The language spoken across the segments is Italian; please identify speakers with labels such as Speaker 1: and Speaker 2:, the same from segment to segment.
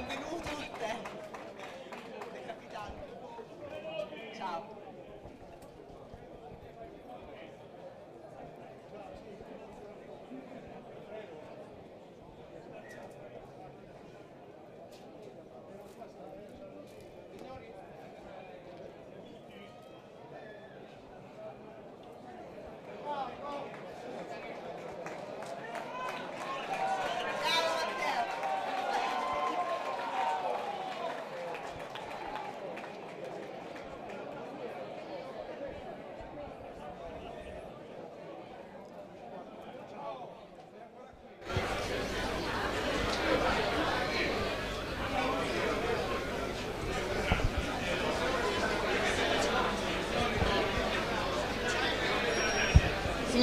Speaker 1: benvenuto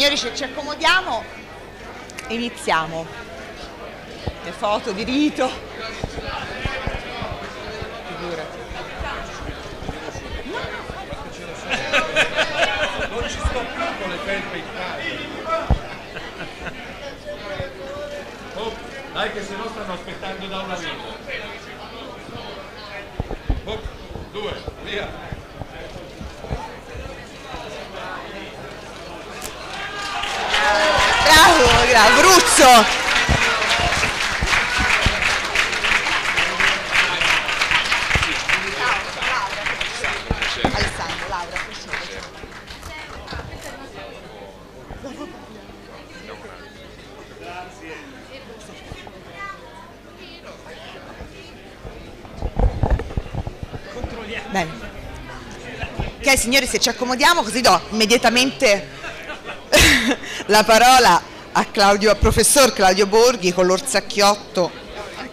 Speaker 1: Signori se ci accomodiamo iniziamo. Le foto di rito. Figurati.
Speaker 2: Non ci sto più con le felpe in casa. Oh, dai che se no stanno aspettando da una vita. Oh, due, via. Abruzzo.
Speaker 1: Bene. Ok signori se ci accomodiamo così do immediatamente la parola a, Claudio, a professor Claudio Borghi con l'orsacchiotto,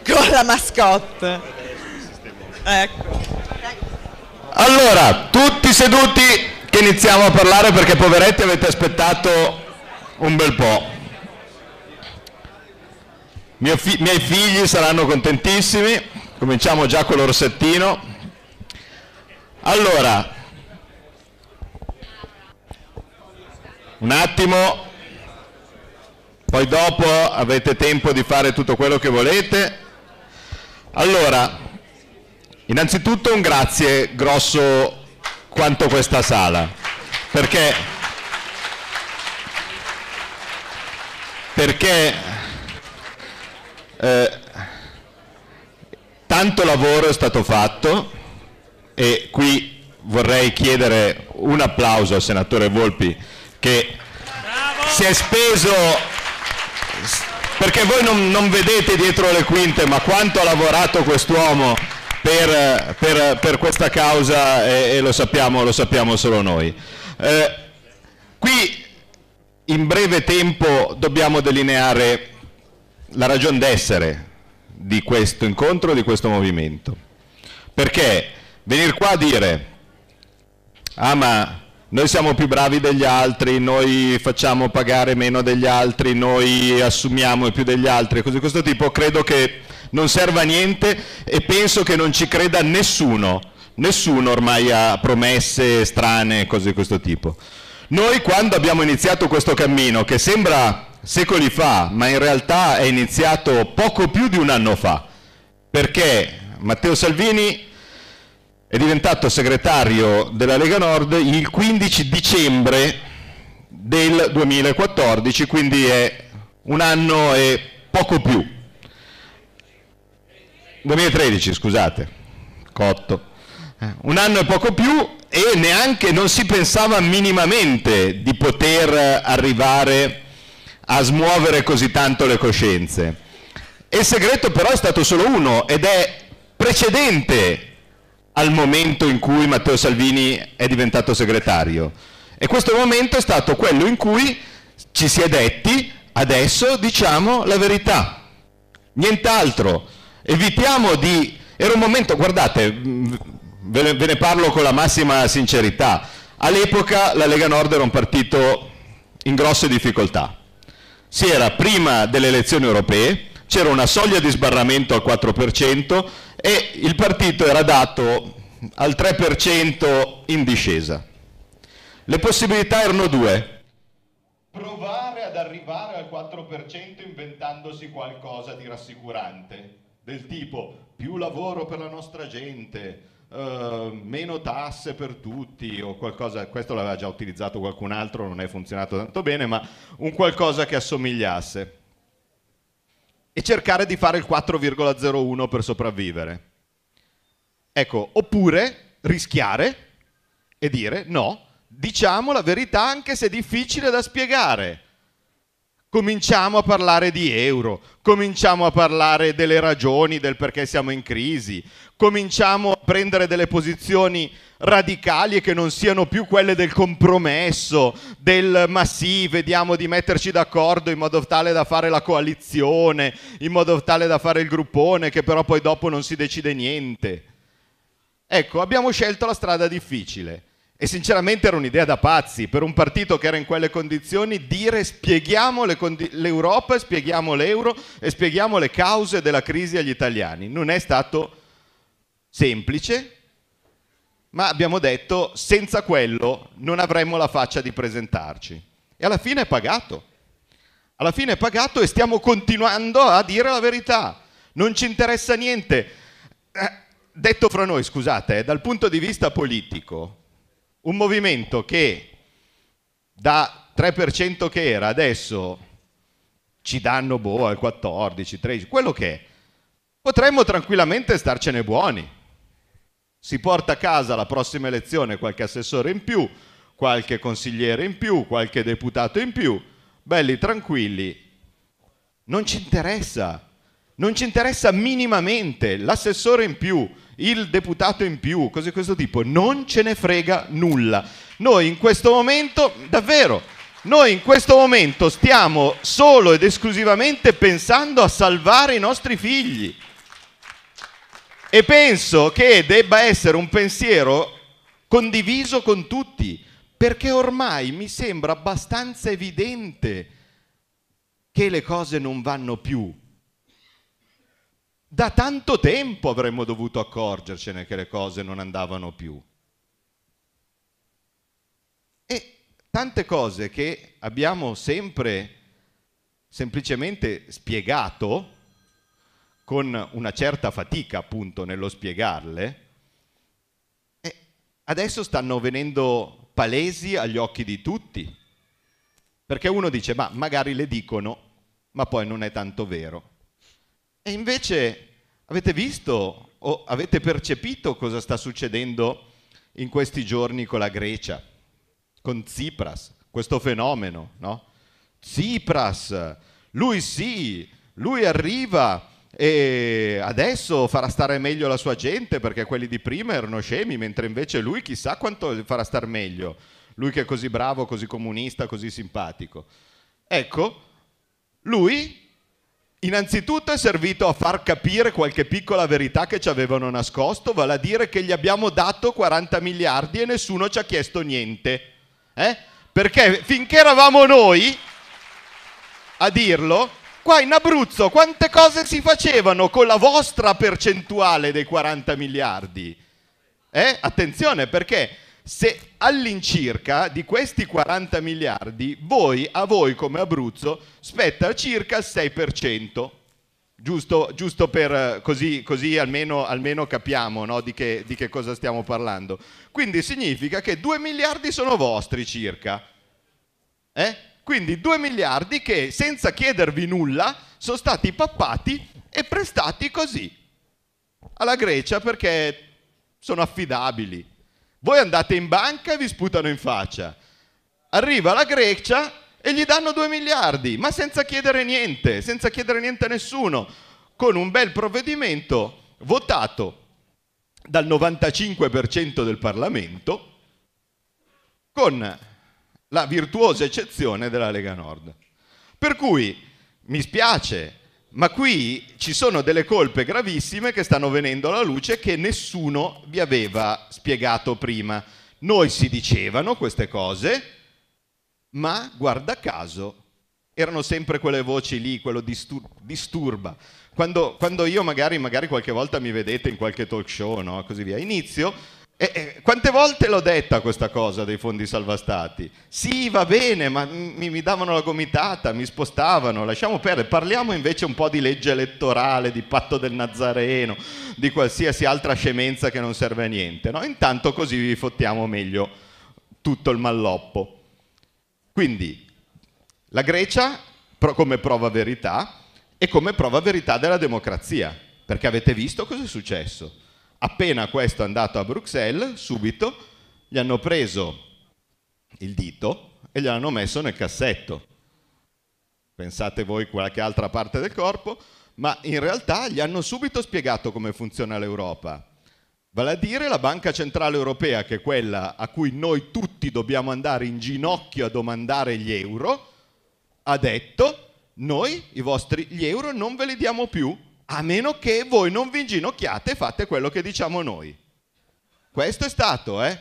Speaker 1: con la mascotte.
Speaker 2: Ecco. Allora, tutti seduti che iniziamo a parlare perché poveretti avete aspettato un bel po'. Fi miei figli saranno contentissimi, cominciamo già con l'orsettino. Allora, un attimo, poi dopo avete tempo di fare tutto quello che volete. Allora, innanzitutto un grazie grosso quanto questa sala, perché, perché eh, tanto lavoro è stato fatto e qui vorrei chiedere un applauso al senatore Volpi che Bravo! si è speso perché voi non, non vedete dietro le quinte, ma quanto ha lavorato quest'uomo per, per, per, questa causa e, e lo, sappiamo, lo, sappiamo, solo noi. Eh, qui in breve tempo dobbiamo delineare la ragione d'essere di questo incontro, di questo movimento. Perché venire qua a dire, ah ma noi siamo più bravi degli altri, noi facciamo pagare meno degli altri, noi assumiamo più degli altri, cose di questo tipo, credo che non serva a niente e penso che non ci creda nessuno, nessuno ormai ha promesse strane, cose di questo tipo. Noi quando abbiamo iniziato questo cammino, che sembra secoli fa, ma in realtà è iniziato poco più di un anno fa, perché Matteo Salvini è diventato segretario della Lega Nord il 15 dicembre del 2014, quindi è un anno e poco più. 2013, scusate, cotto. Eh, un anno e poco più e neanche non si pensava minimamente di poter arrivare a smuovere così tanto le coscienze. E il segreto però è stato solo uno ed è precedente al momento in cui Matteo Salvini è diventato segretario. E questo momento è stato quello in cui ci si è detti adesso diciamo la verità, nient'altro. Evitiamo di... Era un momento, guardate, mm, ve ne parlo con la massima sincerità, all'epoca la Lega Nord era un partito in grosse difficoltà. Si era prima delle elezioni europee, c'era una soglia di sbarramento al 4%, e il partito era dato al 3% in discesa. Le possibilità erano due. Provare ad arrivare al 4% inventandosi qualcosa di rassicurante, del tipo più lavoro per la nostra gente, Uh, meno tasse per tutti o qualcosa, questo l'aveva già utilizzato qualcun altro, non è funzionato tanto bene, ma un qualcosa che assomigliasse e cercare di fare il 4,01 per sopravvivere. Ecco, oppure rischiare e dire no, diciamo la verità anche se è difficile da spiegare Cominciamo a parlare di euro, cominciamo a parlare delle ragioni del perché siamo in crisi, cominciamo a prendere delle posizioni radicali e che non siano più quelle del compromesso, del ma sì, vediamo di metterci d'accordo in modo tale da fare la coalizione, in modo tale da fare il gruppone che però poi dopo non si decide niente. Ecco, abbiamo scelto la strada difficile. E sinceramente era un'idea da pazzi, per un partito che era in quelle condizioni, dire spieghiamo le condi- l'Europa, spieghiamo l'euro e spieghiamo le cause della crisi agli italiani. Non è stato semplice, ma abbiamo detto senza quello non avremmo la faccia di presentarci. E alla fine è pagato. Alla fine è pagato e stiamo continuando a dire la verità. Non ci interessa niente. Eh, detto fra noi, scusate, eh, dal punto di vista politico, un movimento che da 3% che era adesso ci danno boh al 14, 13, quello che è. Potremmo tranquillamente starcene buoni. Si porta a casa la prossima elezione qualche assessore in più, qualche consigliere in più, qualche deputato in più, belli tranquilli. Non ci interessa, non ci interessa minimamente l'assessore in più, il deputato in più, cose di questo tipo, non ce ne frega nulla. Noi in questo momento, davvero, noi in questo momento stiamo solo ed esclusivamente pensando a salvare i nostri figli. E penso che debba essere un pensiero condiviso con tutti, perché ormai mi sembra abbastanza evidente che le cose non vanno più da tanto tempo avremmo dovuto accorgercene che le cose non andavano più. E tante cose che abbiamo sempre semplicemente spiegato, con una certa fatica appunto nello spiegarle, adesso stanno venendo palesi agli occhi di tutti. Perché uno dice, ma magari le dicono, ma poi non è tanto vero. E invece avete visto o avete percepito cosa sta succedendo in questi giorni con la Grecia, con Tsipras, questo fenomeno, no? Tsipras, lui sì, lui arriva e adesso farà stare meglio la sua gente perché quelli di prima erano scemi, mentre invece lui chissà quanto farà star meglio, lui che è così bravo, così comunista, così simpatico. Ecco, lui Innanzitutto è servito a far capire qualche piccola verità che ci avevano nascosto, vale a dire che gli abbiamo dato 40 miliardi e nessuno ci ha chiesto niente. Eh? Perché finché eravamo noi a dirlo, qua in Abruzzo quante cose si facevano con la vostra percentuale dei 40 miliardi? Eh? Attenzione perché se all'incirca di questi 40 miliardi voi, a voi come Abruzzo, spetta circa il 6%. Giusto, giusto, per eh, così, così almeno, almeno, capiamo no, di, che, di, che, cosa stiamo parlando. Quindi significa che 2 miliardi sono vostri circa. Eh? Quindi 2 miliardi che senza chiedervi nulla sono stati pappati e prestati così alla Grecia perché sono affidabili. Voi andate in banca e vi sputano in faccia. Arriva la Grecia e gli danno 2 miliardi, ma senza chiedere niente, senza chiedere niente a nessuno, con un bel provvedimento votato dal 95% del Parlamento, con la virtuosa eccezione della Lega Nord. Per cui mi spiace ma qui ci sono delle colpe gravissime che stanno venendo alla luce che nessuno vi aveva spiegato prima. Noi si dicevano queste cose, ma guarda caso erano sempre quelle voci lì, quello distur- disturba. Quando, quando, io magari, magari qualche volta mi vedete in qualche talk show, no? così via, inizio e, e, quante volte l'ho detta questa cosa dei fondi salvastati? Sì, va bene, ma mi, mi, davano la gomitata, mi spostavano, lasciamo perdere. Parliamo invece un po' di legge elettorale, di patto del Nazareno, di qualsiasi altra scemenza che non serve a niente. No? Intanto così vi fottiamo meglio tutto il malloppo. Quindi la Grecia pro, come prova verità e come prova verità della democrazia, perché avete visto cosa è successo Appena questo è andato a Bruxelles, subito gli hanno preso il dito e gliel'hanno messo nel cassetto. Pensate voi qualche altra parte del corpo, ma in realtà gli hanno subito spiegato come funziona l'Europa. Vale a dire la Banca Centrale Europea, che è quella a cui noi tutti dobbiamo andare in ginocchio a domandare gli euro, ha detto noi i vostri gli euro non ve li diamo più, a meno che voi non vi inginocchiate e fate quello che diciamo noi. Questo è stato, eh?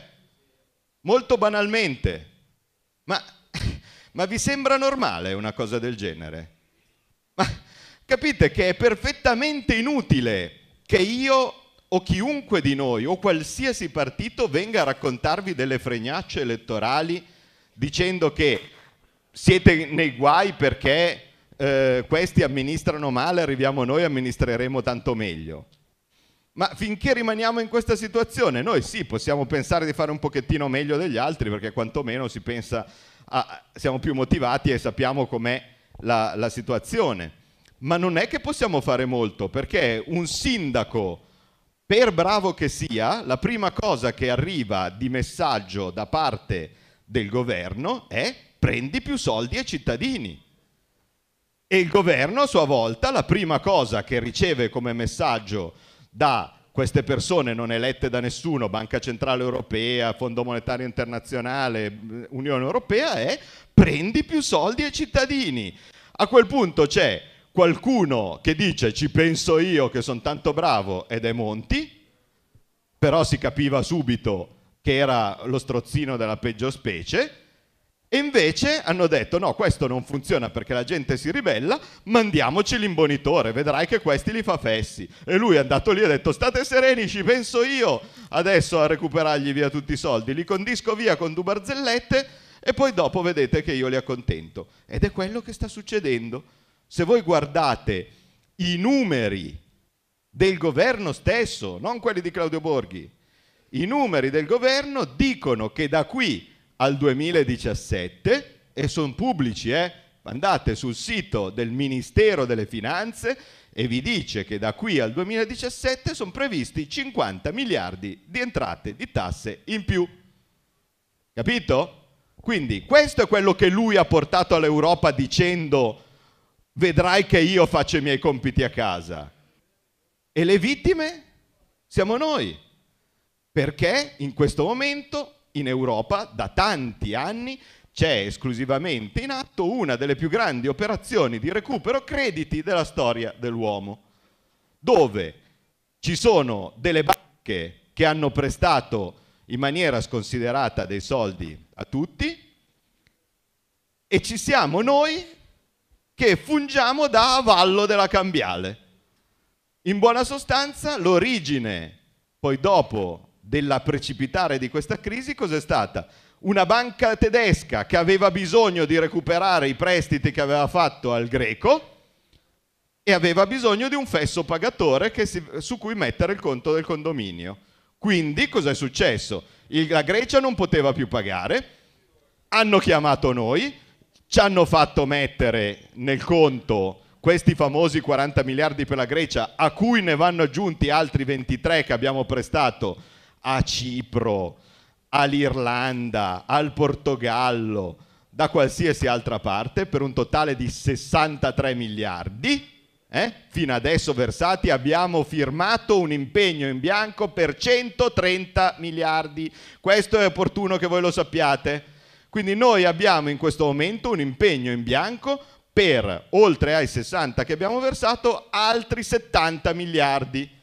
Speaker 2: Molto banalmente. Ma, ma vi sembra normale una cosa del genere? Ma capite che è perfettamente inutile che io o chiunque di noi o qualsiasi partito venga a raccontarvi delle fregnacce elettorali dicendo che siete nei guai perché eh, questi amministrano male, arriviamo noi, e amministreremo tanto meglio. Ma finché rimaniamo in questa situazione, noi sì, possiamo pensare di fare un pochettino meglio degli altri, perché quantomeno si pensa a, siamo più motivati e sappiamo com'è la, la situazione. Ma non è che possiamo fare molto, perché un sindaco, per bravo che sia, la prima cosa che arriva di messaggio da parte del governo è prendi più soldi ai cittadini. E il governo a sua volta la prima cosa che riceve come messaggio da queste persone non elette da nessuno, Banca Centrale Europea, Fondo Monetario Internazionale, Unione Europea, è prendi più soldi ai cittadini. A quel punto c'è qualcuno che dice ci penso io che sono tanto bravo ed è Monti, però si capiva subito che era lo strozzino della peggio specie, e invece hanno detto no, questo non funziona perché la gente si ribella, mandiamoci l'imbonitore, vedrai che questi li fa fessi. E lui è andato lì e ha detto state sereni, ci penso io adesso a recuperargli via tutti i soldi, li condisco via con due barzellette e poi dopo vedete che io li accontento. Ed è quello che sta succedendo. Se voi guardate i numeri del governo stesso, non quelli di Claudio Borghi, i numeri del governo dicono che da qui al 2017 e sono pubblici, eh? andate sul sito del Ministero delle Finanze e vi dice che da qui al 2017 sono previsti 50 miliardi di entrate di tasse in più. Capito? Quindi questo è quello che lui ha portato all'Europa dicendo vedrai che io faccio i miei compiti a casa. E le vittime siamo noi, perché in questo momento in Europa da tanti anni c'è esclusivamente in atto una delle più grandi operazioni di recupero crediti della storia dell'uomo, dove ci sono delle banche che hanno prestato in maniera sconsiderata dei soldi a tutti e ci siamo noi che fungiamo da avallo della cambiale. In buona sostanza l'origine, poi dopo della precipitare di questa crisi cos'è stata? Una banca tedesca che aveva bisogno di recuperare i prestiti che aveva fatto al greco e aveva bisogno di un fesso pagatore si, su cui mettere il conto del condominio. Quindi cos'è successo? Il, la Grecia non poteva più pagare, hanno chiamato noi, ci hanno fatto mettere nel conto questi famosi 40 miliardi per la Grecia, a cui ne vanno aggiunti altri 23 che abbiamo prestato a Cipro, all'Irlanda, al Portogallo, da qualsiasi altra parte per un totale di 63 miliardi. Eh? Fino adesso versati abbiamo firmato un impegno in bianco per 130 miliardi. Questo è opportuno che voi lo sappiate. Quindi noi abbiamo in questo momento un impegno in bianco per, oltre ai 60 che abbiamo versato, altri 70 miliardi.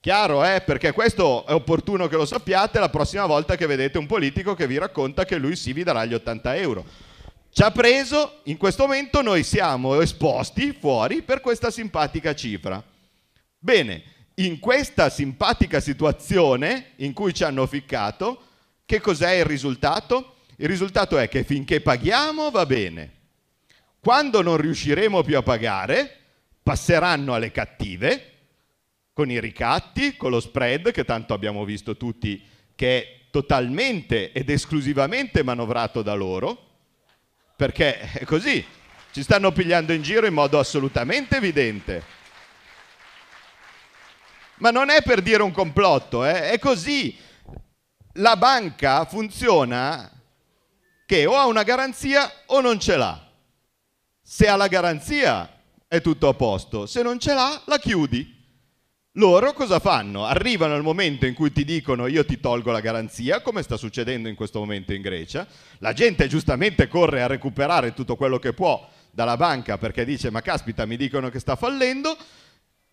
Speaker 2: Chiaro, eh? Perché questo è opportuno che lo sappiate la prossima volta che vedete un politico che vi racconta che lui sì vi darà gli 80 euro. Ci ha preso, in questo momento noi siamo esposti fuori per questa simpatica cifra. Bene, in questa simpatica situazione in cui ci hanno ficcato, che cos'è il risultato? Il risultato è che finché paghiamo va bene. Quando non riusciremo più a pagare, passeranno alle cattive con i ricatti, con lo spread che tanto abbiamo visto tutti che è totalmente ed esclusivamente manovrato da loro, perché è così, ci stanno pigliando in giro in modo assolutamente evidente. Ma non è per dire un complotto, eh? è così. La banca funziona che o ha una garanzia o non ce l'ha. Se ha la garanzia è tutto a posto, se non ce l'ha la chiudi. Loro cosa fanno? Arrivano al momento in cui ti dicono io ti tolgo la garanzia, come sta succedendo in questo momento in Grecia. La gente giustamente corre a recuperare tutto quello che può dalla banca perché dice ma caspita mi dicono che sta fallendo,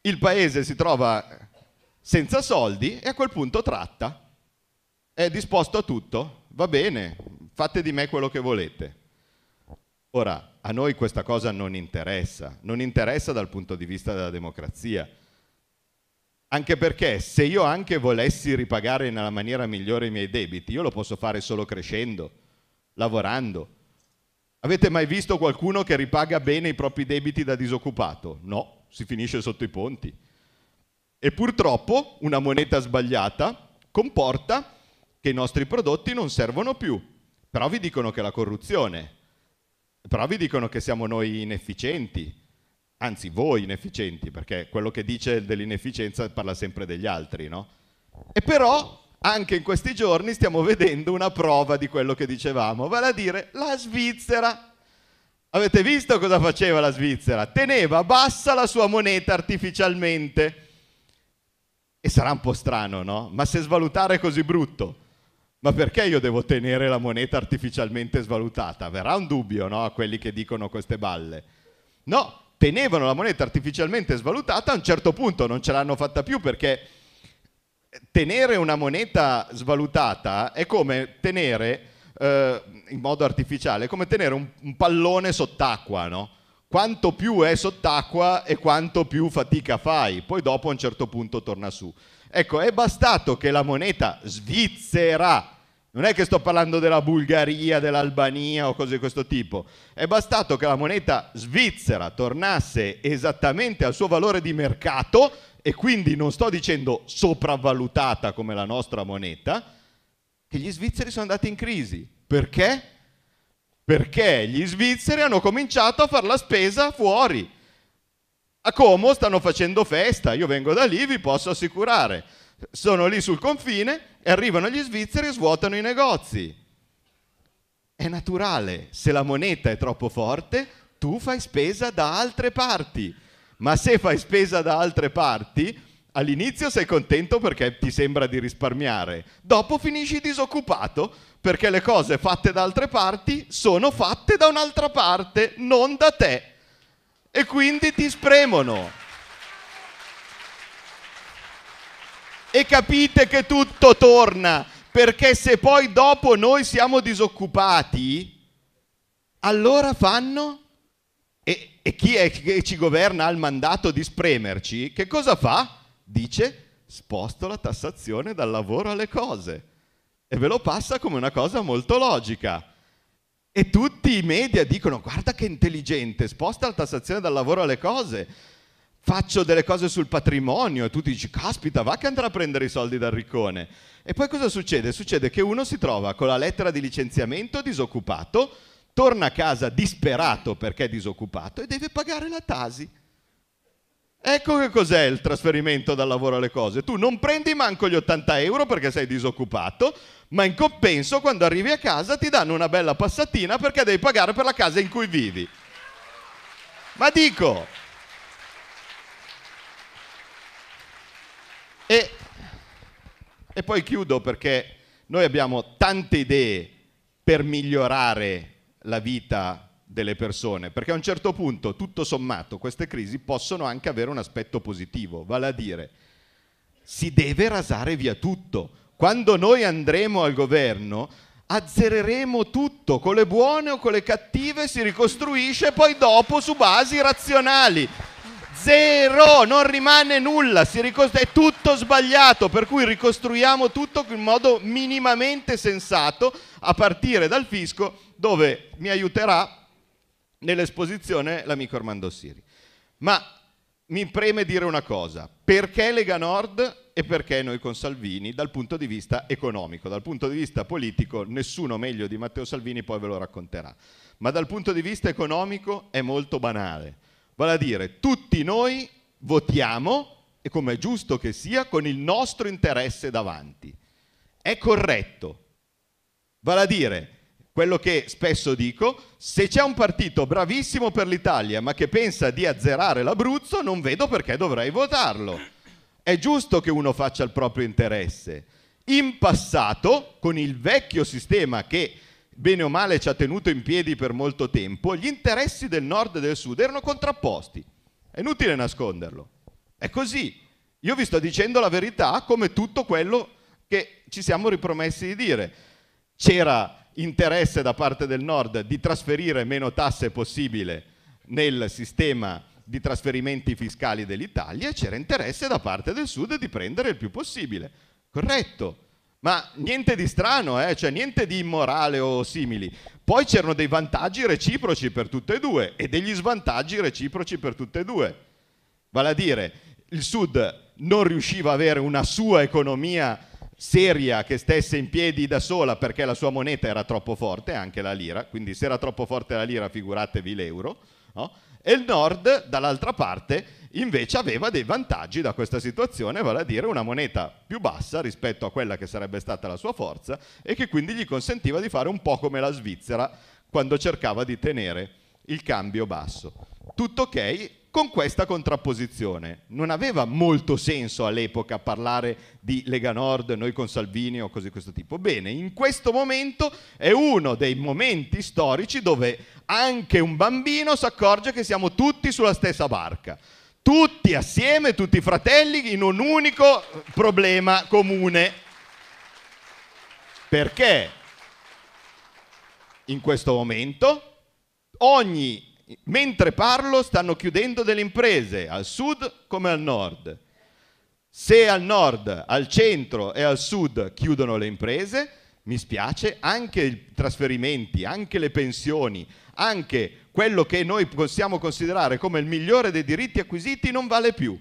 Speaker 2: il paese si trova senza soldi e a quel punto tratta, è disposto a tutto, va bene, fate di me quello che volete. Ora, a noi questa cosa non interessa, non interessa dal punto di vista della democrazia anche perché se io anche volessi ripagare nella maniera migliore i miei debiti, io lo posso fare solo crescendo, lavorando. Avete mai visto qualcuno che ripaga bene i propri debiti da disoccupato? No, si finisce sotto i ponti. E purtroppo una moneta sbagliata comporta che i nostri prodotti non servono più. Però vi dicono che è la corruzione, però vi dicono che siamo noi inefficienti, anzi voi inefficienti, perché quello che dice dell'inefficienza parla sempre degli altri, no? E però anche in questi giorni stiamo vedendo una prova di quello che dicevamo, vale a dire la Svizzera. Avete visto cosa faceva la Svizzera? Teneva bassa la sua moneta artificialmente. E sarà un po' strano, no? Ma se svalutare è così brutto, ma perché io devo tenere la moneta artificialmente svalutata? Verrà un dubbio, no? A quelli che dicono queste balle. No, tenevano la moneta artificialmente svalutata, a un certo punto non ce l'hanno fatta più perché tenere una moneta svalutata è come tenere, eh, in modo artificiale, è come tenere un, un pallone sott'acqua, no? Quanto più è sott'acqua e quanto più fatica fai, poi dopo a un certo punto torna su. Ecco, è bastato che la moneta svizzera non è che sto parlando della Bulgaria, dell'Albania o cose di questo tipo. È bastato che la moneta svizzera tornasse esattamente al suo valore di mercato e quindi non sto dicendo sopravvalutata come la nostra moneta, che gli svizzeri sono andati in crisi. Perché? Perché gli svizzeri hanno cominciato a fare la spesa fuori. A Como stanno facendo festa, io vengo da lì, vi posso assicurare. Sono lì sul confine e arrivano gli svizzeri e svuotano i negozi. È naturale, se la moneta è troppo forte, tu fai spesa da altre parti. Ma se fai spesa da altre parti, all'inizio sei contento perché ti sembra di risparmiare, dopo finisci disoccupato perché le cose fatte da altre parti sono fatte da un'altra parte, non da te. E quindi ti spremono. e capite che tutto torna, perché se poi dopo noi siamo disoccupati, allora fanno... E, e chi è che ci governa ha il mandato di spremerci? Che cosa fa? Dice, sposto la tassazione dal lavoro alle cose. E ve lo passa come una cosa molto logica. E tutti i media dicono, guarda che intelligente, sposta la tassazione dal lavoro alle cose faccio delle cose sul patrimonio e tu dici caspita va che andrà a prendere i soldi dal riccone e poi cosa succede? Succede che uno si trova con la lettera di licenziamento disoccupato, torna a casa disperato perché è disoccupato e deve pagare la tasi. Ecco che cos'è il trasferimento dal lavoro alle cose. Tu non prendi manco gli 80 euro perché sei disoccupato, ma in compenso quando arrivi a casa ti danno una bella passatina perché devi pagare per la casa in cui vivi. Ma dico, E, e poi chiudo perché noi abbiamo tante idee per migliorare la vita delle persone, perché a un certo punto, tutto sommato, queste crisi possono anche avere un aspetto positivo, vale a dire, si deve rasare via tutto. Quando noi andremo al governo, azzereremo tutto, con le buone o con le cattive si ricostruisce poi dopo su basi razionali. Zero, non rimane nulla, ricost- è tutto sbagliato, per cui ricostruiamo tutto in modo minimamente sensato a partire dal fisco dove mi aiuterà nell'esposizione l'amico Armando Siri. Ma mi preme dire una cosa, perché Lega Nord e perché noi con Salvini dal punto di vista economico, dal punto di vista politico nessuno meglio di Matteo Salvini poi ve lo racconterà, ma dal punto di vista economico è molto banale Vale a dire, tutti noi votiamo, e come è giusto che sia, con il nostro interesse davanti. È corretto. Vale a dire, quello che spesso dico, se c'è un partito bravissimo per l'Italia ma che pensa di azzerare l'Abruzzo, non vedo perché dovrei votarlo. È giusto che uno faccia il proprio interesse. In passato, con il vecchio sistema che bene o male ci ha tenuto in piedi per molto tempo, gli interessi del nord e del sud erano contrapposti. È inutile nasconderlo. È così. Io vi sto dicendo la verità come tutto quello che ci siamo ripromessi di dire. C'era interesse da parte del nord di trasferire meno tasse possibile nel sistema di trasferimenti fiscali dell'Italia e c'era interesse da parte del sud di prendere il più possibile. Corretto. Ma niente di strano, eh? cioè niente di immorale o simili. Poi c'erano dei vantaggi reciproci per tutte e due e degli svantaggi reciproci per tutte e due. Vale a dire, il Sud non riusciva ad avere una sua economia seria che stesse in piedi da sola perché la sua moneta era troppo forte, anche la lira, quindi se era troppo forte la lira figuratevi l'euro, no? e il nord dall'altra parte invece aveva dei vantaggi da questa situazione, vale a dire una moneta più bassa rispetto a quella che sarebbe stata la sua forza e che quindi gli consentiva di fare un po' come la Svizzera quando cercava di tenere il cambio basso. Tutto ok con questa contrapposizione. Non aveva molto senso all'epoca parlare di Lega Nord, noi con Salvini o cose di questo tipo. Bene, in questo momento è uno dei momenti storici dove anche un bambino si accorge che siamo tutti sulla stessa barca tutti assieme, tutti fratelli, in un unico problema comune. Perché in questo momento ogni, mentre parlo, stanno chiudendo delle imprese al sud come al nord. Se al nord, al centro e al sud chiudono le imprese, mi spiace, anche i trasferimenti, anche le pensioni, anche quello che noi possiamo considerare come il migliore dei diritti acquisiti non vale più.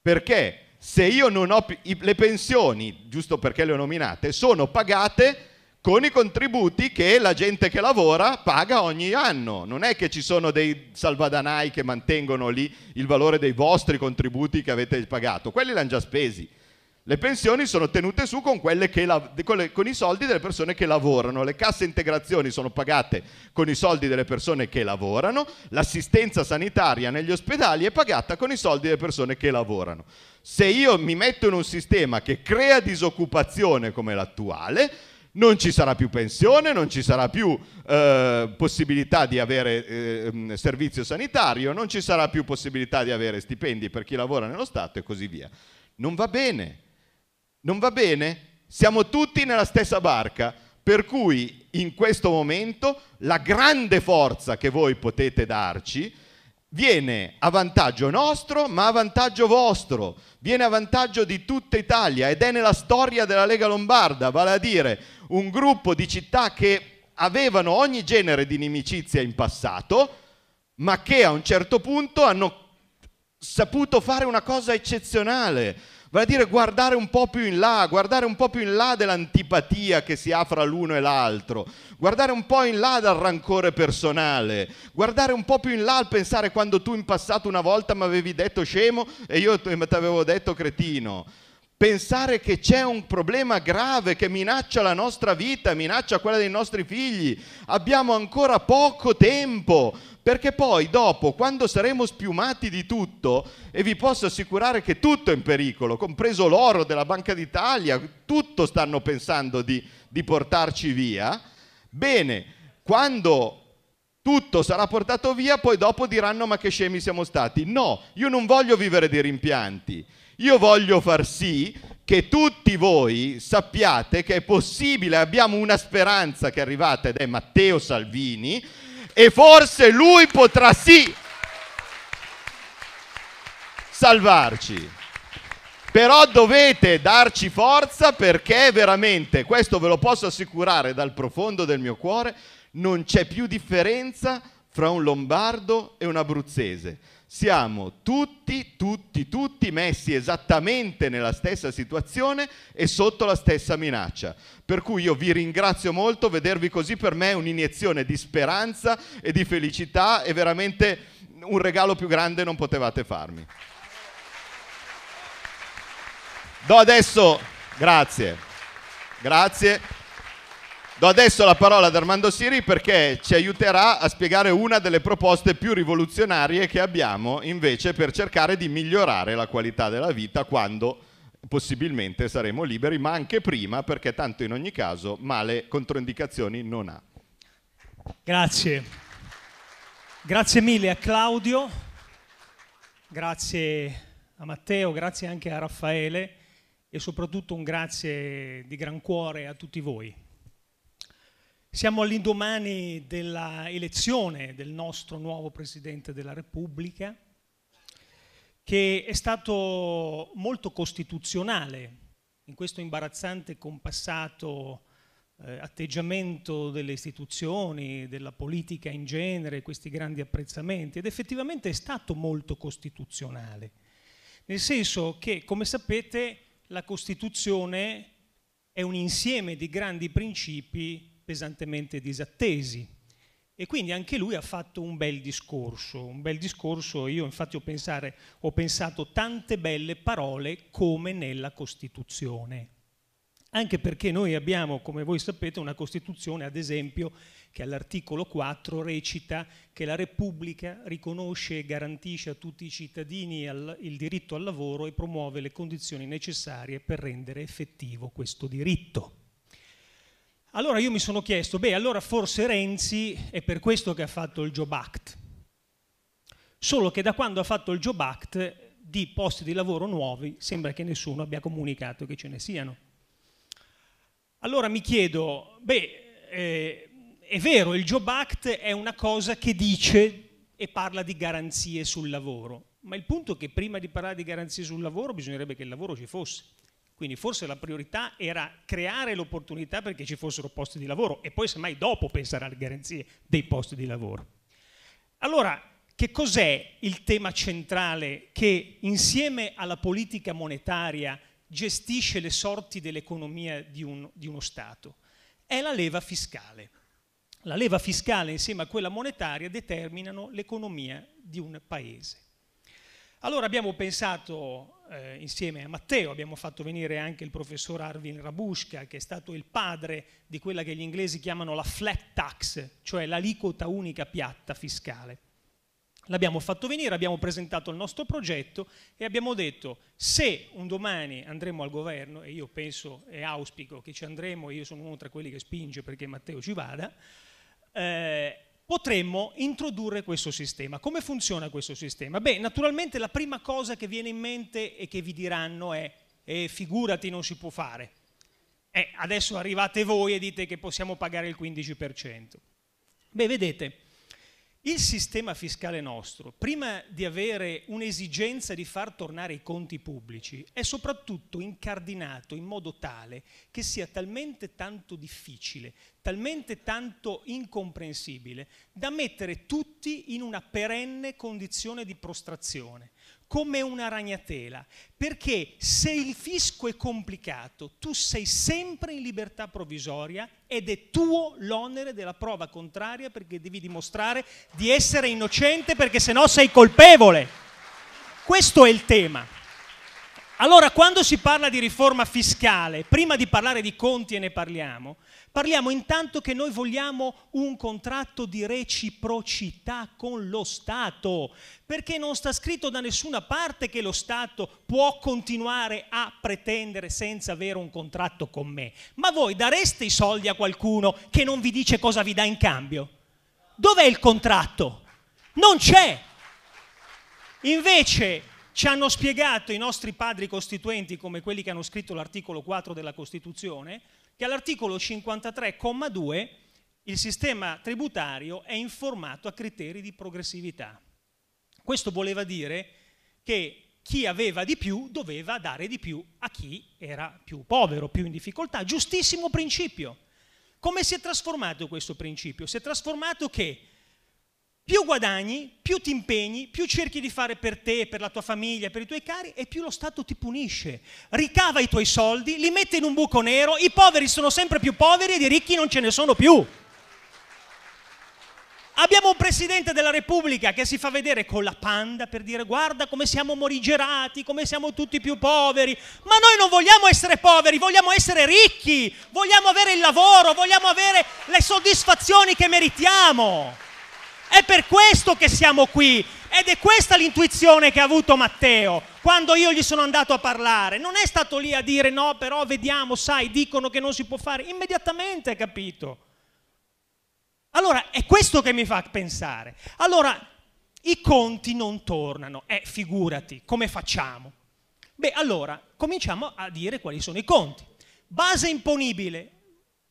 Speaker 2: Perché se io non ho le pensioni, giusto perché le ho nominate, sono pagate con i contributi che la gente che lavora paga ogni anno. Non è che ci sono dei salvadanai che mantengono lì il valore dei vostri contributi che avete pagato, quelli l'hanno già spesi. Le pensioni sono tenute su con, la, con, i soldi delle persone che lavorano, le casse integrazioni sono pagate con i soldi delle persone che lavorano, l'assistenza sanitaria negli ospedali è pagata con i soldi delle persone che lavorano. Se io mi metto in un sistema che crea disoccupazione come l'attuale, non ci sarà più pensione, non ci sarà più eh, possibilità di avere eh, servizio sanitario, non ci sarà più possibilità di avere stipendi per chi lavora nello Stato e così via. Non va bene. Non va bene? Siamo tutti nella stessa barca, per cui in questo momento la grande forza che voi potete darci viene a vantaggio nostro, ma a vantaggio vostro, viene a vantaggio di tutta Italia ed è nella storia della Lega Lombarda, vale a dire un gruppo di città che avevano ogni genere di inimicizia in passato, ma che a un certo punto hanno saputo fare una cosa eccezionale Vale a dire guardare un po' più in là, guardare un po' più in là dell'antipatia che si ha fra l'uno e l'altro, guardare un po' in là dal rancore personale, guardare un po' più in là al pensare quando tu in passato una volta mi avevi detto scemo e io ti avevo detto cretino pensare che c'è un problema grave che minaccia la nostra vita, minaccia quella dei nostri figli. Abbiamo ancora poco tempo, perché poi dopo, quando saremo spiumati di tutto, e vi posso assicurare che tutto è in pericolo, compreso l'oro della Banca d'Italia, tutto stanno pensando di, di portarci via, bene, quando tutto sarà portato via, poi dopo diranno ma che scemi siamo stati. No, io non voglio vivere di rimpianti, io voglio far sì che tutti voi sappiate che è possibile, abbiamo una speranza che è arrivata ed è Matteo Salvini, e forse lui potrà sì salvarci. Però dovete darci forza perché veramente, questo ve lo posso assicurare dal profondo del mio cuore, non c'è più differenza fra un lombardo e un abruzzese. Siamo tutti, tutti, tutti messi esattamente nella stessa situazione e sotto la stessa minaccia. Per cui io vi ringrazio molto, vedervi così per me è un'iniezione di speranza e di felicità e veramente un regalo più grande non potevate farmi. Do adesso, grazie, grazie. Do adesso la parola ad Armando Siri perché ci aiuterà a spiegare una delle proposte più rivoluzionarie che abbiamo invece per cercare di migliorare la qualità della vita quando possibilmente saremo liberi, ma anche prima perché tanto in ogni caso male controindicazioni non ha.
Speaker 1: Grazie. Grazie mille a Claudio, grazie a Matteo, grazie anche a Raffaele e soprattutto un grazie di gran cuore a tutti voi. Siamo all'indomani dell'elezione del nostro nuovo Presidente della Repubblica, che è stato molto costituzionale in questo imbarazzante compassato eh, atteggiamento delle istituzioni, della politica in genere, questi grandi apprezzamenti, ed effettivamente è stato molto costituzionale, nel senso che, come sapete, la Costituzione è un insieme di grandi principi pesantemente disattesi. E quindi anche lui ha fatto un bel discorso, un bel discorso, io infatti ho, pensare, ho pensato tante belle parole come nella Costituzione anche perché noi abbiamo, come voi sapete, una Costituzione, ad esempio, che all'articolo 4 recita che la Repubblica riconosce e garantisce a tutti i cittadini il diritto al lavoro e promuove le condizioni necessarie per rendere effettivo questo diritto. Allora io mi sono chiesto, beh, allora forse Renzi è per questo che ha fatto il Job Act. Solo che da quando ha fatto il Job Act di posti di lavoro nuovi sembra che nessuno abbia comunicato che ce ne siano. Allora mi chiedo, beh, eh, è vero, il Job Act è una cosa che dice e parla di garanzie sul lavoro, ma il punto è che prima di parlare di garanzie sul lavoro bisognerebbe che il lavoro ci fosse. Quindi forse la priorità era creare l'opportunità perché ci fossero posti di lavoro e poi semmai dopo pensare alle garanzie dei posti di lavoro. Allora, che cos'è il tema centrale che insieme alla politica monetaria gestisce le sorti dell'economia di, un, di uno Stato? È la leva fiscale. La leva fiscale insieme a quella monetaria determinano l'economia di un paese. Allora abbiamo pensato eh, insieme a Matteo, abbiamo fatto venire anche il professor Arvin Rabushka, che è stato il padre di quella che gli inglesi chiamano la flat tax, cioè l'aliquota unica piatta fiscale. L'abbiamo fatto venire, abbiamo presentato il nostro progetto e abbiamo detto se un domani andremo al governo, e io penso e auspico che ci andremo, io sono uno tra quelli che spinge perché Matteo ci vada, eh, potremmo introdurre questo sistema. Come funziona questo sistema? Beh, naturalmente la prima cosa che viene in mente e che vi diranno è eh, figurati non si può fare. Eh, adesso arrivate voi e dite che possiamo pagare il 15%. Beh, vedete, il sistema fiscale nostro, prima di avere un'esigenza di far tornare i conti pubblici, è soprattutto incardinato in modo tale che sia talmente tanto difficile, talmente tanto incomprensibile, da mettere tutti in una perenne condizione di prostrazione come una ragnatela, perché se il fisco è complicato, tu sei sempre in libertà provvisoria ed è tuo l'onere della prova contraria perché devi dimostrare di essere innocente perché se no sei colpevole. Questo è il tema. Allora, quando si parla di riforma fiscale, prima di parlare di conti e ne parliamo, Parliamo intanto che noi vogliamo un contratto di reciprocità con lo Stato, perché non sta scritto da nessuna parte che lo Stato può continuare a pretendere senza avere un contratto con me. Ma voi dareste i soldi a qualcuno che non vi dice cosa vi dà in cambio? Dov'è il contratto? Non c'è. Invece ci hanno spiegato i nostri padri costituenti, come quelli che hanno scritto l'articolo 4 della Costituzione, che all'articolo 53,2 il sistema tributario è informato a criteri di progressività. Questo voleva dire che chi aveva di più doveva dare di più a chi era più povero, più in difficoltà. Giustissimo principio. Come si è trasformato questo principio? Si è trasformato che più guadagni, più ti impegni, più cerchi di fare per te, per la tua famiglia, per i tuoi cari e più lo Stato ti punisce. Ricava i tuoi soldi, li mette in un buco nero, i poveri sono sempre più poveri e i ricchi non ce ne sono più. Abbiamo un presidente della Repubblica che si fa vedere con la panda per dire guarda come siamo morigerati, come siamo tutti più poveri, ma noi non vogliamo essere poveri, vogliamo essere ricchi, vogliamo avere il lavoro, vogliamo avere le soddisfazioni che meritiamo. È per questo che siamo qui ed è questa l'intuizione che ha avuto Matteo quando io gli sono andato a parlare. Non è stato lì a dire no, però vediamo, sai, dicono che non si può fare. Immediatamente ha capito. Allora, è questo che mi fa pensare. Allora, i conti non tornano. Eh, figurati, come facciamo? Beh, allora, cominciamo a dire quali sono i conti. Base imponibile,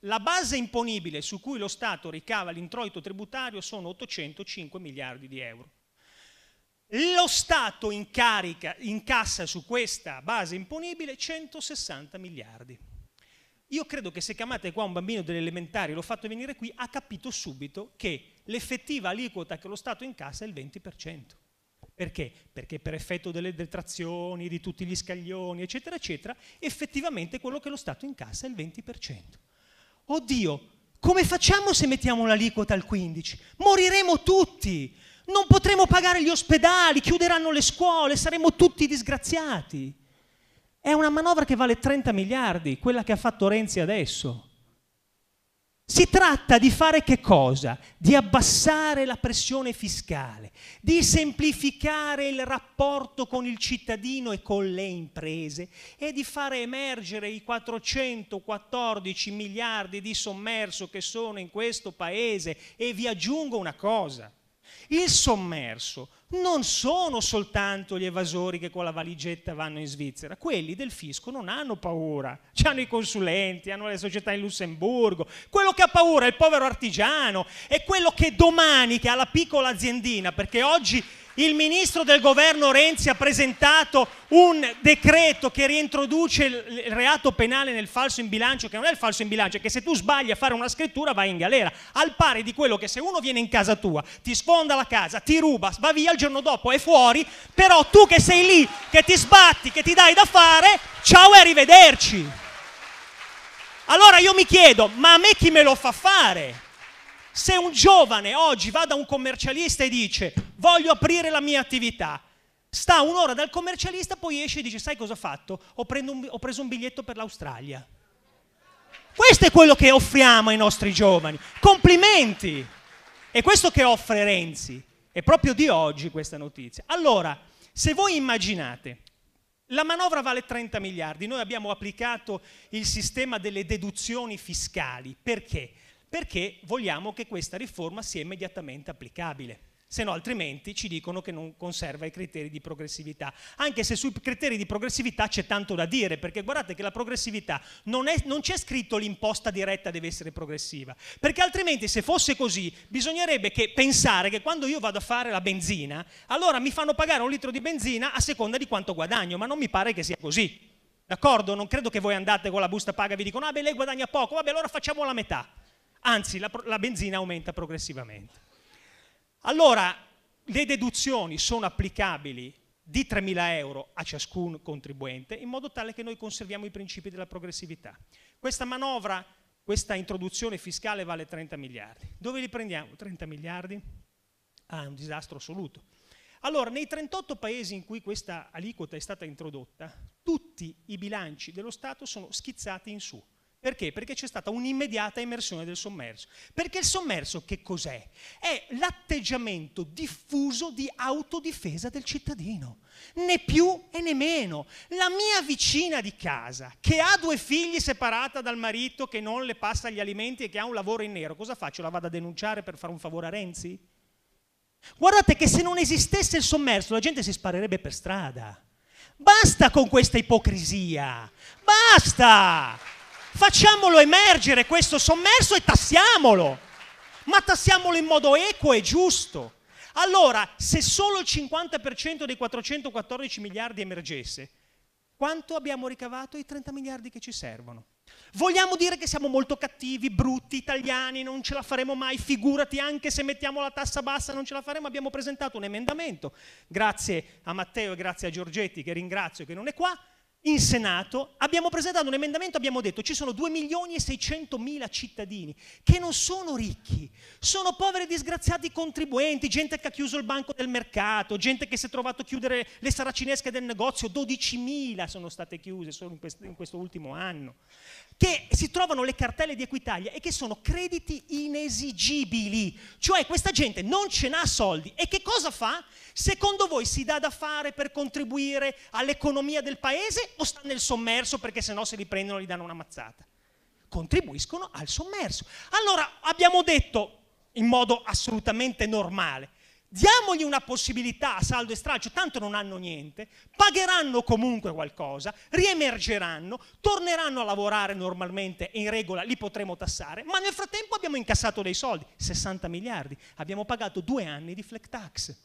Speaker 1: la base imponibile su cui lo Stato ricava l'introito tributario sono 805 miliardi di euro. Lo Stato incarica, incassa su questa base imponibile 160 miliardi. Io credo che se chiamate qua un bambino delle elementari, l'ho fatto venire qui, ha capito subito che l'effettiva aliquota che lo Stato incassa è il 20%. Perché? Perché per effetto delle detrazioni, di tutti gli scaglioni, eccetera, eccetera, effettivamente quello che lo Stato incassa è il 20% oddio, come facciamo se mettiamo l'aliquota al 15? Moriremo tutti, non potremo pagare gli ospedali, chiuderanno le scuole, saremo tutti disgraziati. È una manovra che vale 30 miliardi, quella che ha fatto Renzi adesso. Si tratta di fare che cosa? Di abbassare la pressione fiscale, di semplificare il rapporto con il cittadino e con le imprese e di fare emergere i 414 miliardi di sommerso che sono in questo paese. E vi aggiungo una cosa, il sommerso non sono soltanto gli evasori che con la valigetta vanno in Svizzera, quelli del fisco non hanno paura, Ci hanno i consulenti, hanno le società in Lussemburgo, quello che ha paura è il povero artigiano, è quello che domani, che ha la piccola aziendina, perché oggi il ministro del governo Renzi ha presentato un decreto che riintroduce il reato penale nel falso in bilancio, che non è il falso in bilancio, è che se tu sbagli a fare una scrittura vai in galera, al pari di quello che se uno viene in casa tua, ti sfonda la casa, ti ruba, va via il giorno dopo è fuori, però tu che sei lì, che ti sbatti, che ti dai da fare, ciao e arrivederci. Allora io mi chiedo, ma a me chi me lo fa fare? Se un giovane oggi va da un commercialista e dice voglio aprire la mia attività, sta un'ora dal commercialista, poi esce e dice sai cosa ho fatto? Ho, un, ho preso un biglietto per l'Australia. Questo è quello che offriamo ai nostri giovani. Complimenti! È questo che offre Renzi. È proprio di oggi questa notizia. Allora, se voi immaginate, la manovra vale 30 miliardi, noi abbiamo applicato il sistema delle deduzioni fiscali. Perché? perché vogliamo che questa riforma sia immediatamente applicabile. Se no, altrimenti ci dicono che non conserva i criteri di progressività. Anche se sui criteri di progressività c'è tanto da dire, perché guardate che la progressività non, è, non c'è scritto l'imposta diretta deve essere progressiva. Perché altrimenti, se fosse così, bisognerebbe che pensare che quando io vado a fare la benzina, allora mi fanno pagare un litro di benzina a seconda di quanto guadagno, ma non mi pare che sia così. D'accordo? Non credo che voi andate con la busta paga e vi dicono, ah beh, lei guadagna poco, vabbè, allora facciamo la metà anzi la, la benzina aumenta progressivamente. Allora, le deduzioni sono applicabili di 3.000 euro a ciascun contribuente in modo tale che noi conserviamo i principi della progressività. Questa manovra, questa introduzione fiscale vale 30 miliardi. Dove li prendiamo? 30 miliardi? Ah, è un disastro assoluto. Allora, nei 38 paesi in cui questa aliquota è stata introdotta, tutti i bilanci dello Stato sono schizzati in su. Perché? Perché c'è stata un'immediata immersione del sommerso. Perché il sommerso che cos'è? È l'atteggiamento diffuso di autodifesa del cittadino, né più e né meno. La mia vicina di casa, che ha due figli separata dal marito, che non le passa gli alimenti e che ha un lavoro in nero, cosa faccio? La vado a denunciare per fare un favore a Renzi? Guardate che se non esistesse il sommerso la gente si sparerebbe per strada. Basta con questa ipocrisia! Basta! Facciamolo emergere questo sommerso e tassiamolo, ma tassiamolo in modo equo e giusto. Allora, se solo il 50% dei 414 miliardi emergesse, quanto abbiamo ricavato? I 30 miliardi che ci servono. Vogliamo dire che siamo molto cattivi, brutti, italiani, non ce la faremo mai, figurati anche se mettiamo la tassa bassa non ce la faremo. Abbiamo presentato un emendamento, grazie a Matteo e grazie a Giorgetti che ringrazio che non è qua, in Senato abbiamo presentato un emendamento, abbiamo detto ci sono 2 milioni e 600 mila cittadini che non sono ricchi, sono poveri disgraziati contribuenti, gente che ha chiuso il banco del mercato, gente che si è trovato a chiudere le saracinesche del negozio, 12 mila sono state chiuse solo in, questo ultimo anno che si trovano le cartelle di Equitalia e che sono crediti inesigibili, cioè questa gente non ce n'ha soldi e che cosa fa? Secondo voi si dà da fare per contribuire all'economia del paese o sta nel sommerso perché sennò se li prendono gli danno una mazzata? Contribuiscono al sommerso. Allora abbiamo detto in modo assolutamente normale Diamogli una possibilità a saldo e stralcio, tanto non hanno niente, pagheranno comunque qualcosa, riemergeranno, torneranno a lavorare normalmente e in regola li potremo tassare, ma nel frattempo abbiamo incassato dei soldi, 60 miliardi, abbiamo pagato due anni di flat tax.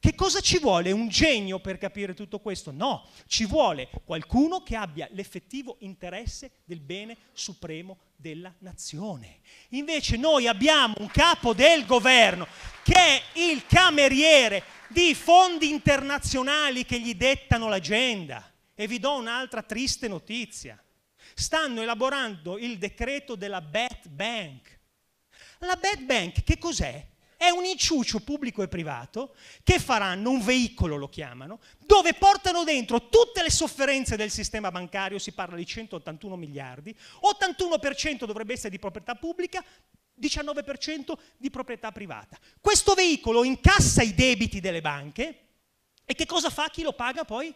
Speaker 1: Che cosa ci vuole? Un genio per capire tutto questo? No, ci vuole qualcuno che abbia l'effettivo interesse del bene supremo della nazione. Invece noi abbiamo un capo del governo che è il cameriere di fondi internazionali che gli dettano l'agenda. E vi do un'altra triste notizia. Stanno elaborando il decreto della Bad Bank. La Bad Bank che cos'è? È un inciuccio pubblico e privato che faranno, un veicolo lo chiamano, dove portano dentro tutte le sofferenze del sistema bancario, si parla di 181 miliardi, 81% dovrebbe essere di proprietà pubblica, 19% di proprietà privata. Questo veicolo incassa i debiti delle banche e che cosa fa chi lo paga poi?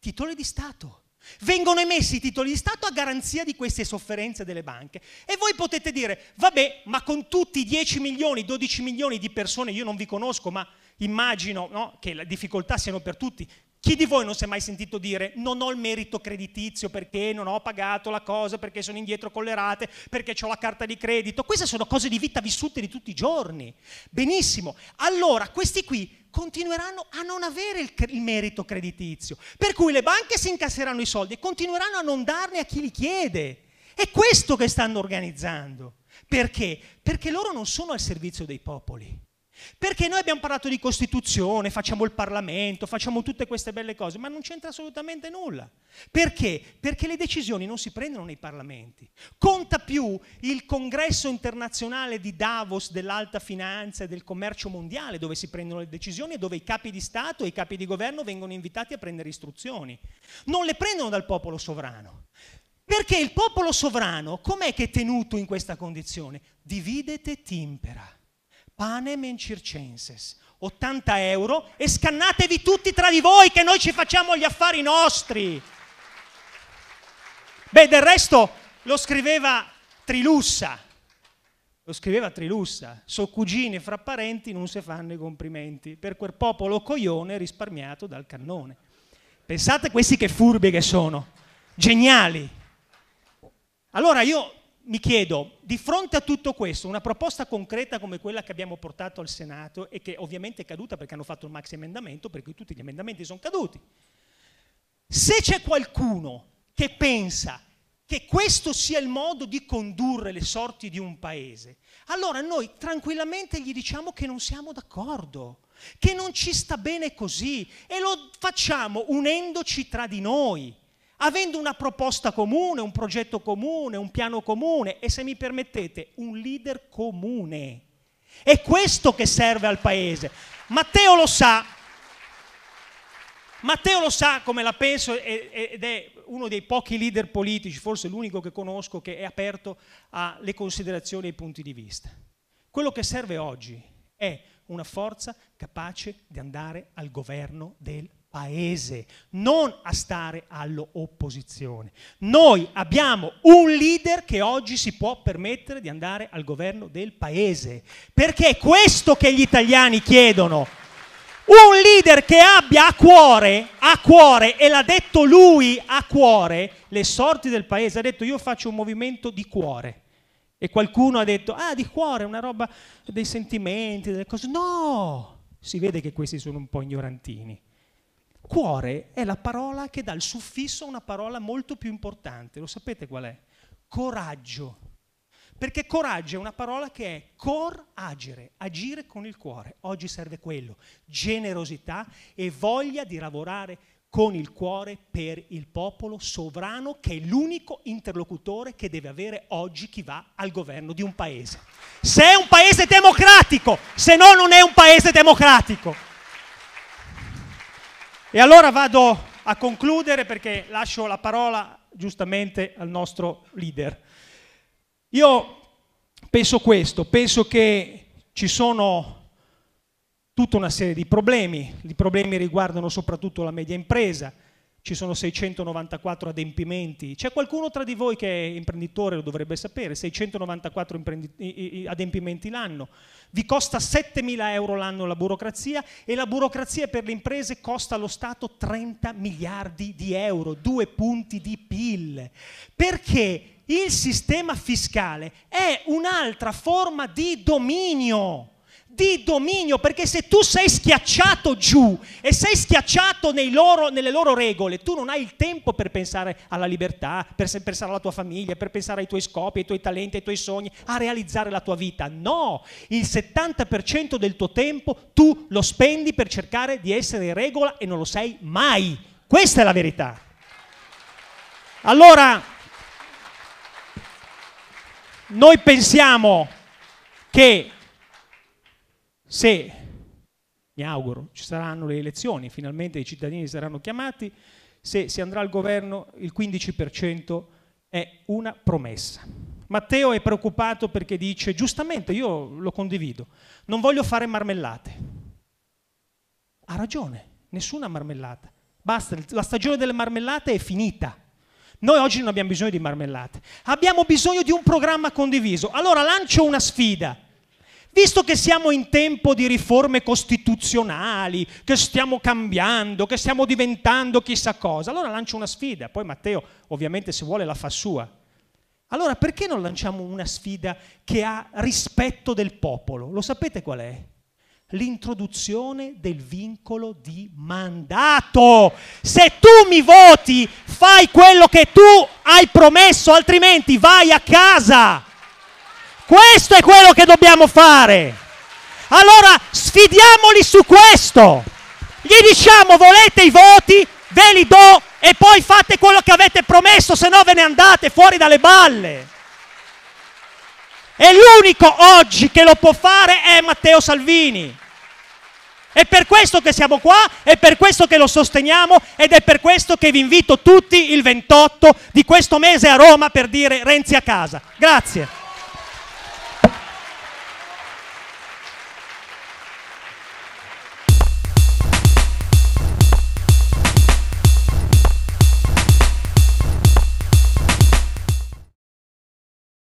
Speaker 1: Titoli di Stato. Vengono emessi i titoli di Stato a garanzia di queste sofferenze delle banche. E voi potete dire, vabbè, ma con tutti i 10 milioni, 12 milioni di persone, io non vi conosco, ma immagino no, che le difficoltà siano per tutti, chi di voi non si è mai sentito dire non ho il merito creditizio perché non ho pagato la cosa, perché sono indietro con le rate, perché ho la carta di credito? Queste sono cose di vita vissute di tutti i giorni. Benissimo. Allora, questi qui continueranno a non avere il, il merito creditizio, per cui le banche si incasseranno i soldi e continueranno a non darne a chi li chiede. È questo che stanno organizzando. Perché? Perché loro non sono al servizio dei popoli. Perché noi abbiamo parlato di Costituzione, facciamo il Parlamento, facciamo tutte queste belle cose, ma non c'entra assolutamente nulla. Perché? Perché le decisioni non si prendono nei Parlamenti. Conta più il congresso internazionale di Davos dell'alta finanza e del commercio mondiale, dove si prendono le decisioni e dove i capi di Stato e i capi di governo vengono invitati a prendere istruzioni. Non le prendono dal popolo sovrano. Perché il popolo sovrano com'è che è tenuto in questa condizione? Dividete timpera panem in circenses, 80 euro e scannatevi tutti tra di voi che noi ci facciamo gli affari nostri. Beh, del resto lo scriveva Trilussa, lo scriveva Trilussa, so cugini fra parenti non si fanno i complimenti, per quel popolo coglione risparmiato dal cannone. Pensate questi che furbi che sono, geniali. Allora io mi chiedo, di fronte a tutto questo, una proposta concreta come quella che abbiamo portato al Senato e che ovviamente è caduta perché hanno fatto il maxi emendamento, per cui tutti gli emendamenti sono caduti, se c'è qualcuno che pensa che questo sia il modo di condurre le sorti di un paese, allora noi tranquillamente gli diciamo che non siamo d'accordo, che non ci sta bene così e lo facciamo unendoci tra di noi avendo una proposta comune, un progetto comune, un piano comune e se mi permettete un leader comune. È questo che serve al Paese. Matteo lo sa, Matteo lo sa come la penso ed è uno dei pochi leader politici, forse l'unico che conosco, che è aperto alle considerazioni e ai punti di vista. Quello che serve oggi è una forza capace di andare al governo del paese paese, non a stare all'opposizione. Noi abbiamo un leader che oggi si può permettere di andare al governo del paese, perché è questo che gli italiani chiedono. Un leader che abbia a cuore, a cuore, e l'ha detto lui a cuore, le sorti del paese, ha detto io faccio un movimento di cuore. E qualcuno ha detto, ah, di cuore, una roba dei sentimenti, delle cose. No, si vede che questi sono un po' ignorantini. Cuore è la parola che dà il suffisso a una parola molto più importante, lo sapete qual è? Coraggio. Perché coraggio è una parola che è cor agere, agire con il cuore. Oggi serve quello, generosità e voglia di lavorare con il cuore per il popolo sovrano che è l'unico interlocutore che deve avere oggi chi va al governo di un paese. Se è un paese democratico, se no non è un paese democratico. E allora vado a concludere perché lascio la parola giustamente al nostro leader. Io penso questo, penso che ci sono tutta una serie di problemi, i problemi riguardano soprattutto la media impresa, ci sono 694 adempimenti. C'è qualcuno tra di voi che è imprenditore, lo dovrebbe sapere, 694 adempimenti l'anno. Vi costa 7.000 euro l'anno la burocrazia e la burocrazia per le imprese costa allo Stato 30 miliardi di euro, due punti di PIL. Perché il sistema fiscale è un'altra forma di dominio di dominio, perché se tu sei schiacciato giù e sei schiacciato loro, nelle loro regole, tu non hai il tempo per pensare alla libertà, per pensare alla tua famiglia, per pensare ai tuoi scopi, ai tuoi talenti, ai tuoi sogni, a realizzare la tua vita. No, il 70% del tuo tempo tu lo spendi per cercare di essere in regola e non lo sei mai. Questa è la verità. Allora, noi pensiamo che se, mi auguro, ci saranno le elezioni, finalmente i cittadini saranno chiamati, se si andrà al governo il 15% è una promessa. Matteo è preoccupato perché dice, giustamente, io lo condivido, non voglio fare marmellate. Ha ragione, nessuna marmellata. Basta, la stagione delle marmellate è finita. Noi oggi non abbiamo bisogno di marmellate, abbiamo bisogno di un programma condiviso. Allora lancio una sfida Visto che siamo in tempo di riforme costituzionali, che stiamo cambiando, che stiamo diventando chissà cosa, allora lancio una sfida. Poi Matteo ovviamente se vuole la fa sua. Allora perché non lanciamo una sfida che ha rispetto del popolo? Lo sapete qual è? l'introduzione del vincolo di mandato. Se tu mi voti, fai quello che tu hai promesso, altrimenti vai a casa. Questo è quello che dobbiamo fare. Allora sfidiamoli su questo. Gli diciamo volete i voti, ve li do e poi fate quello che avete promesso, se no ve ne andate fuori dalle balle. E l'unico oggi che lo può fare è Matteo Salvini. È per questo che siamo qua, è per questo che lo sosteniamo ed è per questo che vi invito tutti il 28 di questo mese a Roma per dire Renzi a casa. Grazie.